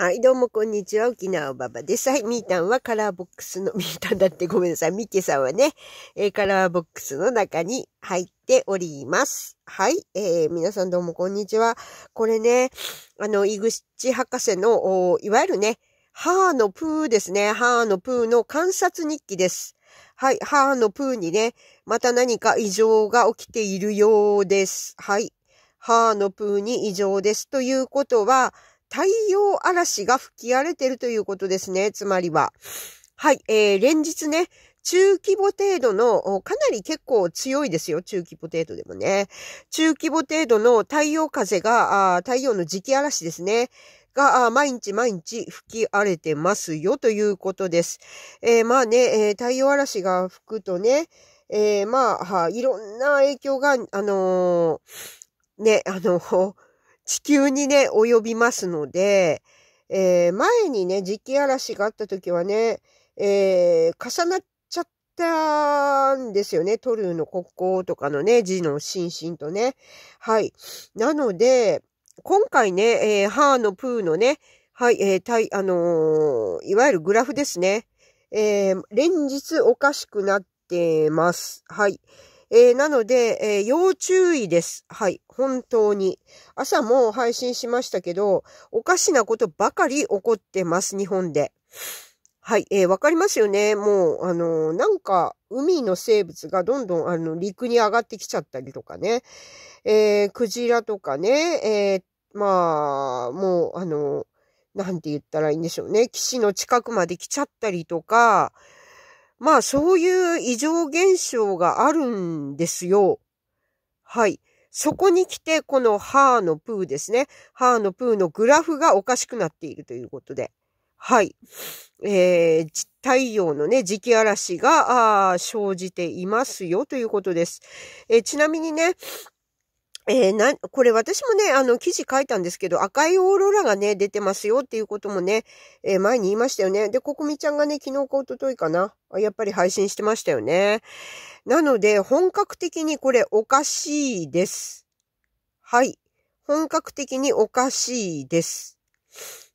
はい、どうもこんにちは。沖縄ばばです。はい、みーたんはカラーボックスの、みーたんだってごめんなさい。みっけさんはね、えー、カラーボックスの中に入っております。はい、えー、皆さんどうもこんにちは。これね、あの、井口博士の、おいわゆるね、母のプーですね。母のプーの観察日記です。はい、母のプーにね、また何か異常が起きているようです。はい、母のプーに異常です。ということは、太陽嵐が吹き荒れてるということですね。つまりは。はい、えー、連日ね、中規模程度の、かなり結構強いですよ、中規模程度でもね。中規模程度の太陽風が、あ太陽の磁気嵐ですね。が、毎日毎日吹き荒れてますよということです。えー、まあね、えー、太陽嵐が吹くとね、えー、まあ、いろんな影響が、あのね、あの地球にね、及びますので、えー、前にね、磁気嵐があった時はね、えー、重なっちゃったんですよね。トルーの国交とかのね、字の心身とね。はい。なので、今回ね、えー、ハーのプーのね、はい、えー、たい、あのー、いわゆるグラフですね。えー、連日おかしくなってます。はい。えー、なので、えー、要注意です。はい。本当に。朝も配信しましたけど、おかしなことばかり起こってます、日本で。はい。えー、わかりますよね。もう、あのー、なんか、海の生物がどんどん、あの、陸に上がってきちゃったりとかね。えー、クジラとかね。えー、まあ、もう、あのー、なんて言ったらいいんでしょうね。岸の近くまで来ちゃったりとか、まあそういう異常現象があるんですよ。はい。そこに来て、このハーのプーですね。ハーのプーのグラフがおかしくなっているということで。はい。えー、太陽のね、磁気嵐が生じていますよということです。えー、ちなみにね、えー、な、これ私もね、あの、記事書いたんですけど、赤いオーロラがね、出てますよっていうこともね、えー、前に言いましたよね。で、ここみちゃんがね、昨日かおとといかな、やっぱり配信してましたよね。なので、本格的にこれおかしいです。はい。本格的におかしいです。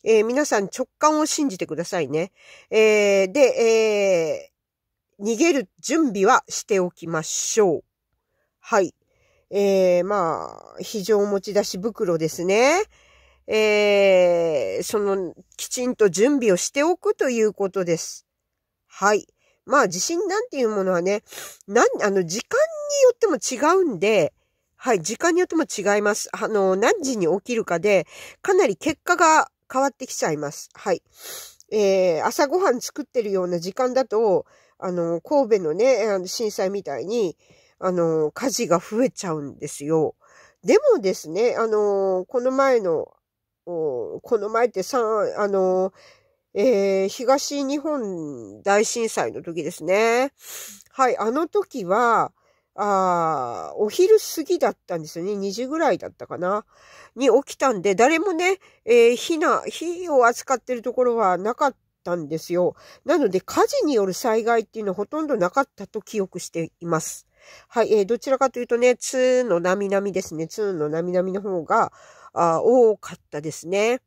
えー、皆さん直感を信じてくださいね。えで、え逃げる準備はしておきましょう。はい。えー、まあ、非常持ち出し袋ですね。えー、その、きちんと準備をしておくということです。はい。まあ、地震なんていうものはね、なん、あの、時間によっても違うんで、はい、時間によっても違います。あの、何時に起きるかで、かなり結果が変わってきちゃいます。はい。えー、朝ごはん作ってるような時間だと、あの、神戸のね、震災みたいに、あの、火事が増えちゃうんですよ。でもですね、あの、この前の、この前ってさ、あの、えー、東日本大震災の時ですね。はい、あの時は、あお昼過ぎだったんですよね。2時ぐらいだったかな。に起きたんで、誰もね、えー、火な、火を扱ってるところはなかったんですよ。なので、火事による災害っていうのはほとんどなかったと記憶しています。はい、えー、どちらかというとね、2の並々ですね。2の並々の方が、あ多かったですね。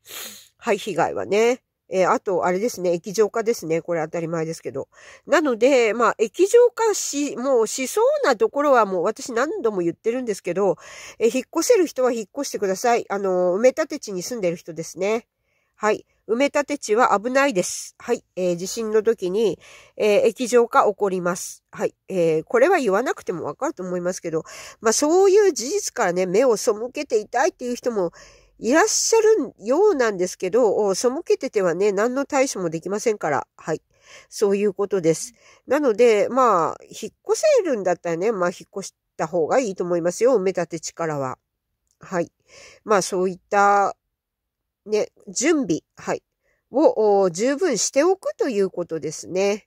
はい、被害はね。えー、あと、あれですね、液状化ですね。これ当たり前ですけど。なので、まあ、液状化し、もうしそうなところはもう私何度も言ってるんですけど、えー、引っ越せる人は引っ越してください。あの埋め立て地に住んでる人ですね。はい。埋め立て地は危ないです。はい。えー、地震の時に、えー、液状化起こります。はい。えー、これは言わなくてもわかると思いますけど、まあそういう事実からね、目を背けていたいっていう人もいらっしゃるようなんですけど、背けててはね、何の対処もできませんから。はい。そういうことです。なので、まあ、引っ越せるんだったらね、まあ引っ越した方がいいと思いますよ。埋め立て地からは。はい。まあそういったね、準備、はい、を十分しておくということですね。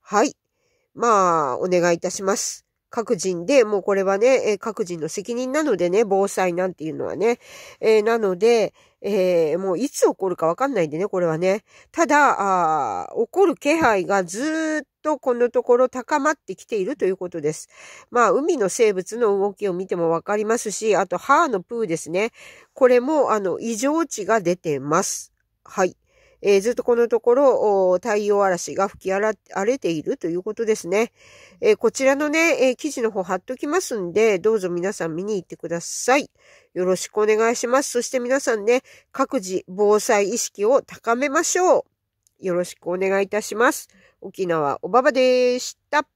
はい。まあ、お願いいたします。各人で、もうこれはね、え各人の責任なのでね、防災なんていうのはね。えー、なので、えー、もういつ起こるかわかんないんでね、これはね。ただ、あ起こる気配がずっとこのところ高まってきているということです。まあ、海の生物の動きを見てもわかりますし、あと、歯のプーですね。これも、あの、異常値が出てます。はい。えー、ずっとこのところ、太陽嵐が吹き荒れているということですね。えー、こちらのね、えー、記事の方貼っときますんで、どうぞ皆さん見に行ってください。よろしくお願いします。そして皆さんね、各自防災意識を高めましょう。よろしくお願いいたします。沖縄おばばでした。